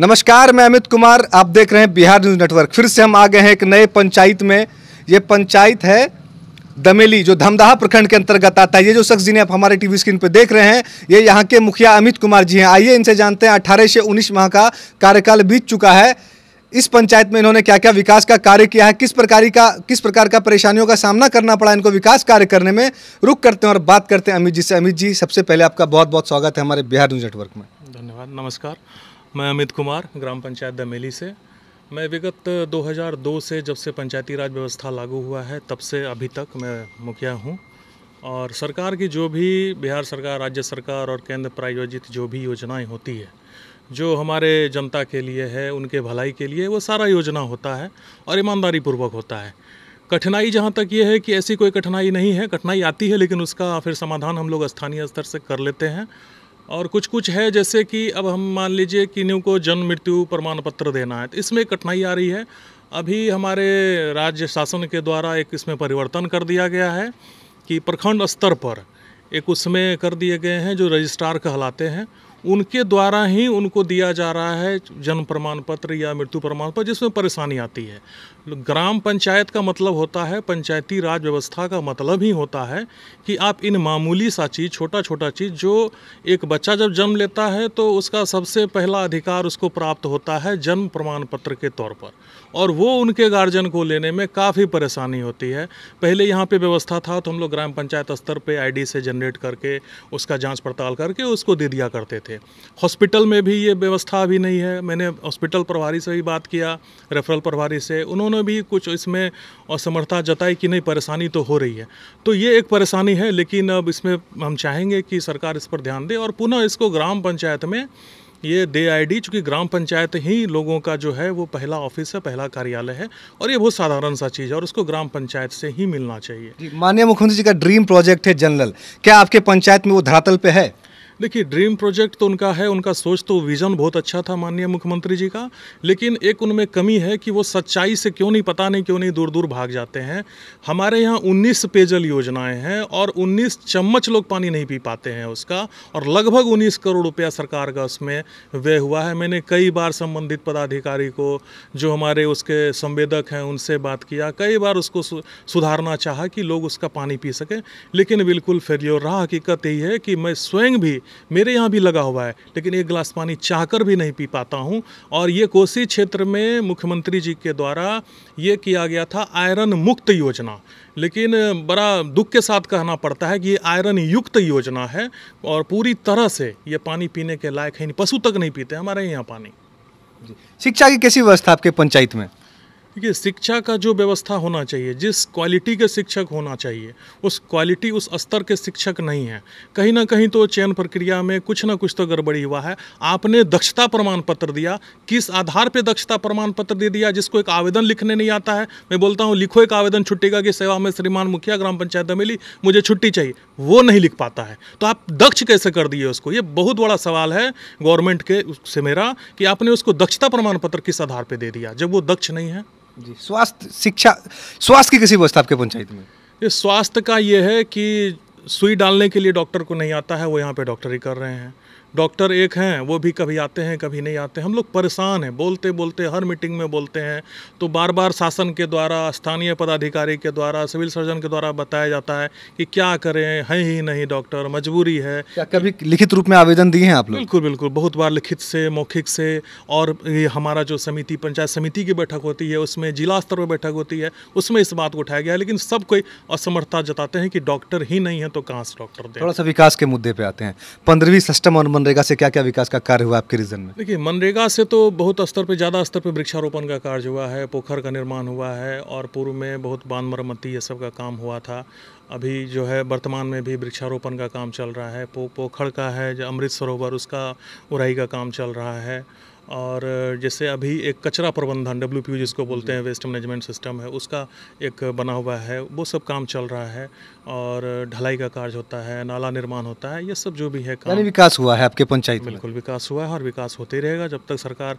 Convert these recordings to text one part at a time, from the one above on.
नमस्कार मैं अमित कुमार आप देख रहे हैं बिहार न्यूज़ नेटवर्क फिर से हम आ गए हैं एक नए पंचायत में ये पंचायत है दमेली जो धमदाह प्रखंड के अंतर्गत आता है ये जो शख्स जिन्हें आप हमारे टीवी स्क्रीन पर देख रहे हैं ये यहाँ के मुखिया अमित कुमार जी हैं आइए इनसे जानते हैं अठारह से उन्नीस माह का कार्यकाल बीत चुका है इस पंचायत में इन्होंने क्या क्या विकास का कार्य किया है किस प्रकार का किस प्रकार का परेशानियों का सामना करना पड़ा इनको विकास कार्य करने में रुक करते हैं और बात करते हैं अमित जी से अमित जी सबसे पहले आपका बहुत बहुत स्वागत है हमारे बिहार न्यूज़ नेटवर्क में धन्यवाद नमस्कार मैं अमित कुमार ग्राम पंचायत दमेली से मैं विगत 2002 से जब से पंचायती राज व्यवस्था लागू हुआ है तब से अभी तक मैं मुखिया हूँ और सरकार की जो भी बिहार सरकार राज्य सरकार और केंद्र प्रायोजित जो भी योजनाएं होती है जो हमारे जनता के लिए है उनके भलाई के लिए वो सारा योजना होता है और ईमानदारी पूर्वक होता है कठिनाई जहाँ तक ये है कि ऐसी कोई कठिनाई नहीं है कठिनाई आती है लेकिन उसका फिर समाधान हम लोग स्थानीय स्तर से कर लेते हैं और कुछ कुछ है जैसे कि अब हम मान लीजिए किन्हीं को जन्म मृत्यु प्रमाण पत्र देना है तो इसमें कठिनाई आ रही है अभी हमारे राज्य शासन के द्वारा एक इसमें परिवर्तन कर दिया गया है कि प्रखंड स्तर पर एक उसमें कर दिए गए हैं जो रजिस्ट्रार कहलाते हैं उनके द्वारा ही उनको दिया जा रहा है जन्म प्रमाण पत्र या मृत्यु प्रमाण पत्र जिसमें परेशानी आती है ग्राम पंचायत का मतलब होता है पंचायती राज व्यवस्था का मतलब ही होता है कि आप इन मामूली सा चीज़ छोटा छोटा चीज़ जो एक बच्चा जब जन्म लेता है तो उसका सबसे पहला अधिकार उसको प्राप्त होता है जन्म प्रमाण पत्र के तौर पर और वो उनके गार्जियन को लेने में काफ़ी परेशानी होती है पहले यहाँ पे व्यवस्था था तो हम लोग ग्राम पंचायत स्तर पर आई से जनरेट करके उसका जाँच पड़ताल करके उसको दे दिया करते थे थे हॉस्पिटल में भी ये व्यवस्था अभी नहीं है मैंने हॉस्पिटल प्रभारी से भी बात किया रेफरल प्रभारी से उन्होंने भी कुछ इसमें असमर्थता जताई कि नहीं परेशानी तो हो रही है तो ये एक परेशानी है लेकिन अब इसमें हम चाहेंगे कि सरकार इस पर ध्यान दे और पुनः इसको ग्राम पंचायत में ये डे आई डी चूँकि ग्राम पंचायत ही लोगों का जो है वो पहला ऑफिस है पहला कार्यालय है और ये बहुत साधारण सा चीज़ है और उसको ग्राम पंचायत से ही मिलना चाहिए माननीय मुख्यमंत्री जी का ड्रीम प्रोजेक्ट है जनरल क्या आपके पंचायत में वो धरातल पे है देखिए ड्रीम प्रोजेक्ट तो उनका है उनका सोच तो विज़न बहुत अच्छा था माननीय मुख्यमंत्री जी का लेकिन एक उनमें कमी है कि वो सच्चाई से क्यों नहीं पता नहीं क्यों नहीं दूर दूर भाग जाते हैं हमारे यहाँ उन्नीस पेयजल योजनाएँ हैं और उन्नीस चम्मच लोग पानी नहीं पी पाते हैं उसका और लगभग उन्नीस करोड़ रुपया सरकार का उसमें व्यय हुआ है मैंने कई बार संबंधित पदाधिकारी को जो हमारे उसके संवेदक हैं उनसे बात किया कई बार उसको सुधारना चाहा कि लोग उसका पानी पी सकें लेकिन बिल्कुल फेलियोर रहा हकीकत यही है कि मैं स्वयं भी मेरे यहाँ भी लगा हुआ है लेकिन एक गिलास पानी चाहकर भी नहीं पी पाता हूँ और ये कोसी क्षेत्र में मुख्यमंत्री जी के द्वारा ये किया गया था आयरन मुक्त योजना लेकिन बड़ा दुख के साथ कहना पड़ता है कि ये आयरन युक्त योजना है और पूरी तरह से ये पानी पीने के लायक है नहीं पशु तक नहीं पीते हमारे यहाँ पानी शिक्षा की कैसी व्यवस्था आपके पंचायत में देखिए शिक्षा का जो व्यवस्था होना चाहिए जिस क्वालिटी के शिक्षक होना चाहिए उस क्वालिटी उस स्तर के शिक्षक नहीं है कहीं ना कहीं तो चयन प्रक्रिया में कुछ ना कुछ तो गड़बड़ी हुआ है आपने दक्षता प्रमाण पत्र दिया किस आधार पर दक्षता प्रमाण पत्र दे दिया जिसको एक आवेदन लिखने नहीं आता है मैं बोलता हूँ लिखो एक आवेदन छुट्टी का कि सेवा में श्रीमान मुखिया ग्राम पंचायत मिली मुझे छुट्टी चाहिए वो नहीं लिख पाता है तो आप दक्ष कैसे कर दिए उसको ये बहुत बड़ा सवाल है गवर्नमेंट के से मेरा कि आपने उसको दक्षता प्रमाण पत्र किस आधार पर दे दिया जब वो दक्ष नहीं है जी स्वास्थ्य शिक्षा स्वास्थ्य की किसी व्यवस्था आपके पंचायत में ये स्वास्थ्य का ये है कि सुई डालने के लिए डॉक्टर को नहीं आता है वो यहाँ पे डॉक्टरी कर रहे हैं डॉक्टर एक हैं वो भी कभी आते हैं कभी नहीं आते हम लोग परेशान हैं बोलते बोलते हर मीटिंग में बोलते हैं तो बार बार शासन के द्वारा स्थानीय पदाधिकारी के द्वारा सिविल सर्जन के द्वारा बताया जाता है कि क्या करें है ही नहीं डॉक्टर मजबूरी है क्या कभी लिखित रूप में आवेदन दिए हैं आप लोग बिल्कुल बिल्कुल बहुत बार लिखित से मौखिक से और ये हमारा जो समिति पंचायत समिति की बैठक होती है उसमें जिला स्तर पर बैठक होती है उसमें इस बात को उठाया गया है लेकिन सब कोई असमर्थता जताते हैं कि डॉक्टर ही नहीं है तो कहाँ से डॉक्टर थोड़ा सा विकास के मुद्दे पर आते हैं पंद्रहवीं सिस्टम और मनरेगा से क्या क्या विकास का कार्य हुआ आपके रीजन में देखिए मनरेगा से तो बहुत स्तर पे ज़्यादा स्तर पे वृक्षारोपण का कार्य हुआ है पोखर का निर्माण हुआ है और पूर्व में बहुत बांध मरम्मति ये सब का काम हुआ था अभी जो है वर्तमान में भी वृक्षारोपण का काम चल रहा है पो पोखर का है जो अमृत सरोवर उसका उड़ाई का काम चल रहा है और जैसे अभी एक कचरा प्रबंधन डब्ल्यू जिसको बोलते हैं वेस्ट मैनेजमेंट सिस्टम है उसका एक बना हुआ है वो सब काम चल रहा है और ढलाई का कार्य होता है नाला निर्माण होता है ये सब जो भी है काम विकास हुआ है आपके पंचायत बिल्कुल विकास हुआ है और विकास होते रहेगा जब तक सरकार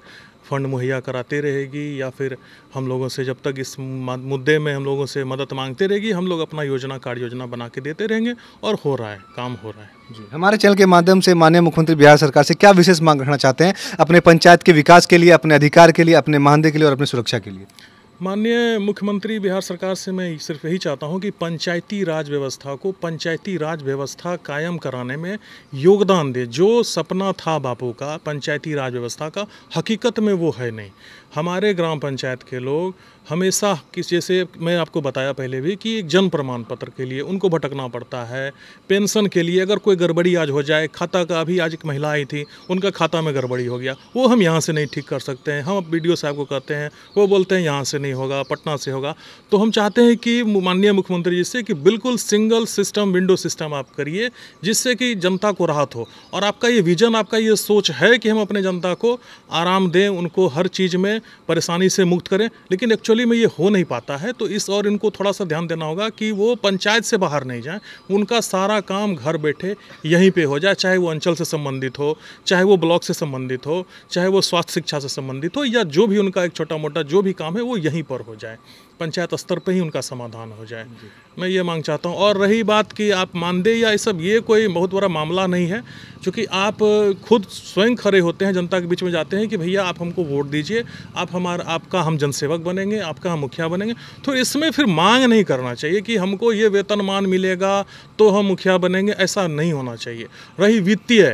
फ़ंड मुहैया कराते रहेगी या फिर हम लोगों से जब तक इस मुद्दे में हम लोगों से मदद मांगते रहेगी हम लोग अपना योजना कार्य योजना बना के देते रहेंगे और हो रहा है काम हो रहा है जी हमारे चैनल के माध्यम से माननीय मुख्यमंत्री बिहार सरकार से क्या विशेष मांग रखना चाहते हैं अपने पंचायत के विकास के लिए अपने अधिकार के लिए अपने मानदेय के लिए और अपनी सुरक्षा के लिए माननीय मुख्यमंत्री बिहार सरकार से मैं सिर्फ यही चाहता हूं कि पंचायती राज व्यवस्था को पंचायती राज व्यवस्था कायम कराने में योगदान दे जो सपना था बापू का पंचायती राज व्यवस्था का हकीकत में वो है नहीं हमारे ग्राम पंचायत के लोग हमेशा किस जैसे मैं आपको बताया पहले भी कि एक जन्म प्रमाण पत्र के लिए उनको भटकना पड़ता है पेंशन के लिए अगर कोई गड़बड़ी आज हो जाए खाता का अभी आज एक महिला आई थी उनका खाता में गड़बड़ी हो गया वो हम यहाँ से नहीं ठीक कर सकते हैं हम बी डी साहब को कहते हैं वो बोलते हैं यहाँ से नहीं नहीं होगा पटना से होगा तो हम चाहते हैं कि माननीय मुख्यमंत्री जी से कि बिल्कुल सिंगल सिस्टम विंडो सिस्टम आप करिए जिससे कि जनता को राहत हो और आपका ये विज़न आपका ये सोच है कि हम अपने जनता को आराम दें उनको हर चीज़ में परेशानी से मुक्त करें लेकिन एक्चुअली में ये हो नहीं पाता है तो इस और इनको थोड़ा सा ध्यान देना होगा कि वो पंचायत से बाहर नहीं जाएँ उनका सारा काम घर बैठे यहीं पर हो जाए चाहे वो अंचल से संबंधित हो चाहे वो ब्लॉक से संबंधित हो चाहे वो स्वास्थ्य शिक्षा से संबंधित हो या जो भी उनका एक छोटा मोटा जो भी काम है वो यहीं वहीं पर हो जाए पंचायत स्तर पर ही उनका समाधान हो जाए मैं ये मांग चाहता हूँ और रही बात कि आप मानदेय या ये सब ये कोई बहुत बड़ा मामला नहीं है क्योंकि आप खुद स्वयं खड़े होते हैं जनता के बीच में जाते हैं कि भैया आप हमको वोट दीजिए आप हमारा आपका हम जनसेवक बनेंगे आपका हम मुखिया बनेंगे तो इसमें फिर मांग नहीं करना चाहिए कि हमको ये वेतनमान मिलेगा तो हम मुखिया बनेंगे ऐसा नहीं होना चाहिए रही वित्तीय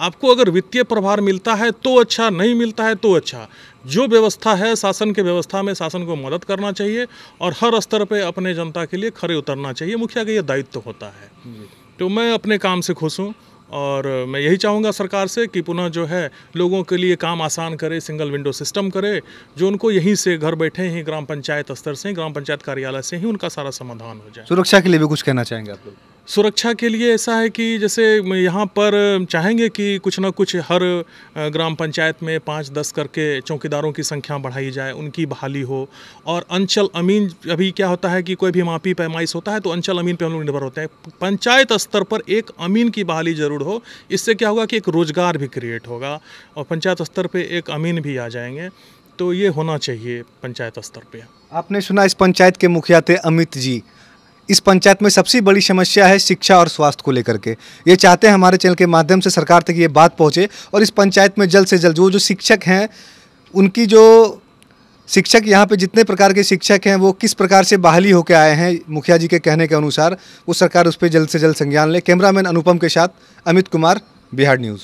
आपको अगर वित्तीय प्रभार मिलता है तो अच्छा नहीं मिलता है तो अच्छा जो व्यवस्था है शासन के व्यवस्था में शासन को मदद करना चाहिए और हर स्तर पे अपने जनता के लिए खड़े उतरना चाहिए मुखिया का ये दायित्व तो होता है तो मैं अपने काम से खुश हूँ और मैं यही चाहूँगा सरकार से कि पुनः जो है लोगों के लिए काम आसान करे सिंगल विंडो सिस्टम करे जो उनको यहीं से घर बैठे ही ग्राम पंचायत स्तर से ग्राम पंचायत कार्यालय से ही उनका सारा समाधान हो जाए सुरक्षा के लिए भी कुछ कहना चाहेंगे आप लोग सुरक्षा के लिए ऐसा है कि जैसे यहाँ पर चाहेंगे कि कुछ ना कुछ हर ग्राम पंचायत में पाँच दस करके चौकीदारों की संख्या बढ़ाई जाए उनकी बहाली हो और अंचल अमीन अभी क्या होता है कि कोई भी मापी पैमाइश होता है तो अंचल अमीन पे हम लोग निर्भर होते हैं पंचायत स्तर पर एक अमीन की बहाली ज़रूर हो इससे क्या होगा कि एक रोज़गार भी क्रिएट होगा और पंचायत स्तर पर एक अमीन भी आ जाएंगे तो ये होना चाहिए पंचायत स्तर पर आपने सुना इस पंचायत के मुखिया थे अमित जी इस पंचायत में सबसे बड़ी समस्या है शिक्षा और स्वास्थ्य को लेकर के ये चाहते हैं हमारे चैनल के माध्यम से सरकार तक ये बात पहुँचे और इस पंचायत में जल्द से जल्द जो जो शिक्षक हैं उनकी जो शिक्षक यहाँ पे जितने प्रकार के शिक्षक हैं वो किस प्रकार से बहाली होकर आए हैं मुखिया जी के कहने के अनुसार वो सरकार उस पर जल्द से जल्द संज्ञान ले कैमरामैन अनुपम के साथ अमित कुमार बिहार न्यूज़